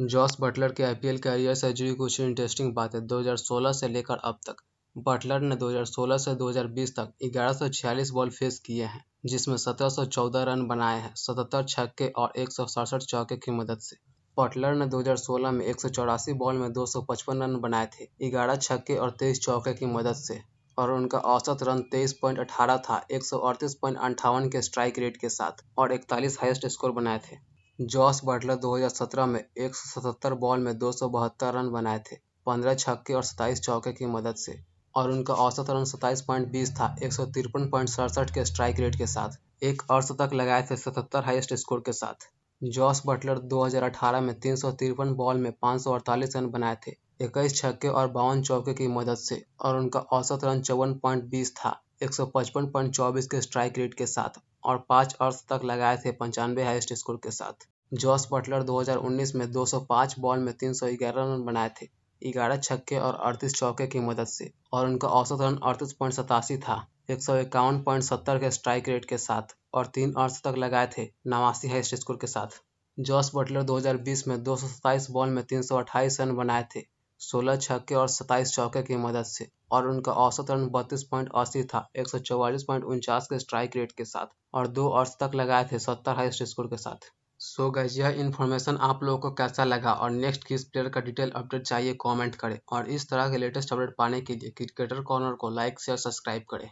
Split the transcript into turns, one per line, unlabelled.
Jos Buttler के IPL career से जुड़ी कुछ इंटरेस्टिंग बातें 2016 से लेकर अब तक बटलर ने 2016 से 2020 तक 1146 बॉल फेस किए हैं जिसमें 1714 रन बनाए हैं 77 छक्के और एक चौके की मदद से बटलर ने 2016 में एक बॉल में 255 रन बनाए थे 11 छक्के और 23 चौके की मदद से और उनका औसत रन तेईस पॉइंट अठारह था एक के स्ट्राइक रेट के साथ और इकतालीस हाइस्ट स्कोर बनाए थे जॉस बटलर 2017 में एक बॉल में दो रन बनाए थे 15 छक्के और 27 चौके की मदद से और उनका औसत रन 27.20 था एक के स्ट्राइक रेट के साथ एक शतक लगाए थे 77 हाईएस्ट स्कोर के साथ जॉस बटलर 2018 में तीन बॉल में पाँच रन बनाए थे इक्कीस छक्के और बावन चौके की मदद से और उनका औसत रन चौवन पॉइंट बीस था एक सौ पचपन पॉइंट चौबीस के स्ट्राइक रेट के साथ और पांच अर्थ तक लगाए थे पंचानवे हाईएस्ट स्कोर के साथ जॉस बटलर 2019 में 205 बॉल में 311 रन बनाए थे ग्यारह छक्के और अड़तीस चौके की मदद से और उनका औसत रन अड़तीस पॉइंट सतासी था एक सौ इक्यावन पॉइंट सत्तर के स्ट्राइक रेट के साथ और तीन अर्थ तक लगाए थे नवासी हाइस्ट स्कोर के साथ जॉस बटलर 2020 में दो बॉल में अट्ठाईस रन बनाए थे सोलह छक्के और सत्ताईस चौके की मदद से और उनका औसत रन बत्तीस पॉइंट अस्सी था एक सौ चौवालीस पॉइंट उनचास के स्ट्राइक रेट के साथ और दो और तक लगाए थे सत्तर हाइस्ट स्कोर के साथ सो so गैस यह इन्फॉर्मेशन आप लोगों को कैसा लगा और नेक्स्ट किस प्लेयर का डिटेल अपडेट चाहिए कमेंट करें और इस तरह के लेटेस्ट अपडेट पाने के लिए क्रिकेटर कॉर्नर को लाइक शेयर सब्सक्राइब करें